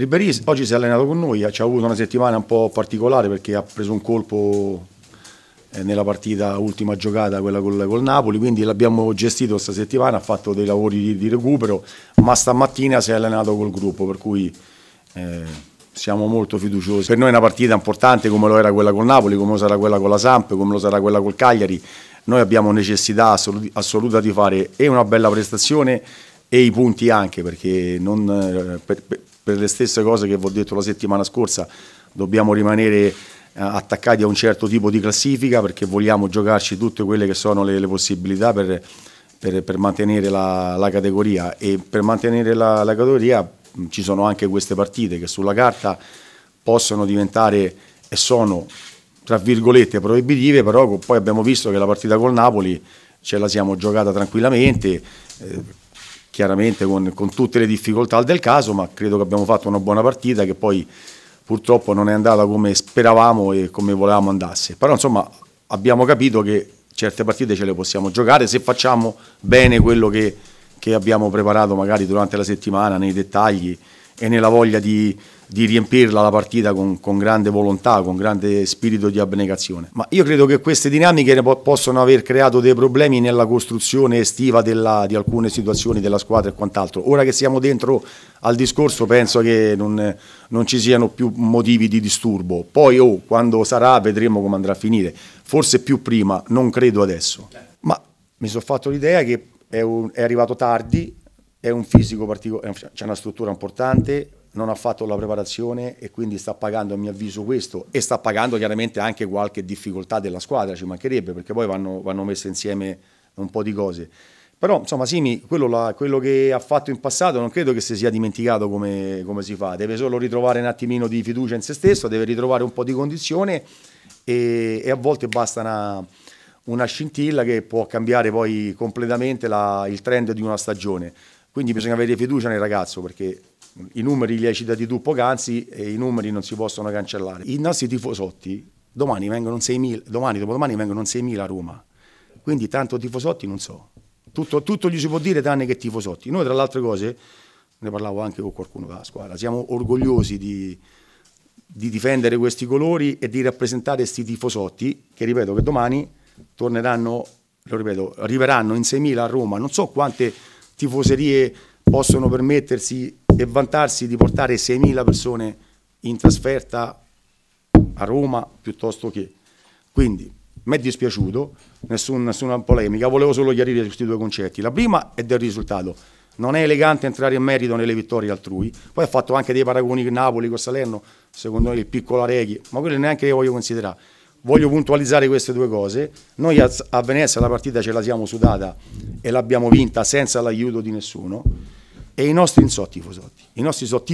Ribéry oggi si è allenato con noi, ci ha avuto una settimana un po' particolare perché ha preso un colpo eh, nella partita ultima giocata, quella col, col Napoli, quindi l'abbiamo gestito questa settimana, ha fatto dei lavori di, di, recupero, ma stamattina si è allenato col gruppo, per cui eh, siamo molto fiduciosi. Per noi è una partita importante come lo era quella col Napoli, come lo sarà quella con la Samp, come lo sarà quella col Cagliari, noi abbiamo necessità assoluta di fare e una bella prestazione e i punti anche, perché non, eh, per, per, per le stesse cose che vi ho detto la settimana scorsa, dobbiamo rimanere eh, attaccati a un certo tipo di classifica perché vogliamo giocarci tutte quelle che sono le, le possibilità per, per, per mantenere la, la, categoria e per mantenere la, la, categoria ci sono anche queste partite che sulla carta possono diventare e sono tra virgolette proibitive però poi abbiamo visto che la partita col Napoli ce la siamo giocata tranquillamente eh, chiaramente con, con, tutte le difficoltà del caso, ma credo che abbiamo fatto una buona partita che poi purtroppo non è andata come speravamo e come volevamo andasse. Però insomma abbiamo capito che certe partite ce le possiamo giocare se facciamo bene quello che, che abbiamo preparato magari durante la settimana nei dettagli e nella voglia di, di riempirla la partita con, con, grande volontà, con grande spirito di abnegazione. Ma io credo che queste dinamiche possono aver creato dei problemi nella costruzione estiva della, di alcune situazioni della squadra e quant'altro. Ora che siamo dentro al discorso penso che non, non ci siano più motivi di disturbo. Poi oh, quando sarà vedremo come andrà a finire. Forse più prima, non credo adesso. Ma mi sono fatto l'idea che è, un, è arrivato tardi è un fisico particolare, c'è una struttura importante, non ha fatto la preparazione e quindi sta pagando a mio avviso questo e sta pagando chiaramente anche qualche difficoltà della squadra, ci mancherebbe perché poi vanno, vanno messe insieme un po' di cose. Però insomma Simi, quello, là, quello che ha fatto in passato non credo che si sia dimenticato come, come, si fa, deve solo ritrovare un attimino di fiducia in se stesso, deve ritrovare un po' di condizione e, e a volte basta una, una, scintilla che può cambiare poi completamente la, il trend di una stagione. Quindi bisogna avere fiducia nel ragazzo perché i numeri li hai citati tu poc'anzi e i numeri non si possono cancellare. I nostri tifosotti domani vengono 6.000, domani, dopodomani vengono 6.000 a Roma, quindi tanto tifosotti non so. Tutto, tutto gli si può dire tranne che tifosotti. Noi tra le altre cose, ne parlavo anche con qualcuno della squadra, siamo orgogliosi di, di difendere questi colori e di rappresentare questi tifosotti che ripeto che domani torneranno, lo ripeto, arriveranno in 6.000 a Roma, non so quante tifoserie possono permettersi e vantarsi di portare 6.000 persone in trasferta a Roma piuttosto che. Quindi mi è dispiaciuto, nessun, nessuna polemica, volevo solo chiarire questi due concetti. La prima è del risultato. Non è elegante entrare in merito nelle vittorie altrui. Poi ha fatto anche dei paragoni con Napoli, con Salerno, secondo me il piccolo Areghi, ma quello neanche io voglio considerare voglio puntualizzare queste due cose. Noi a, a Venezia la partita ce la siamo sudata e l'abbiamo vinta senza l'aiuto di nessuno e i nostri insotti, Fosotti, i nostri insotti.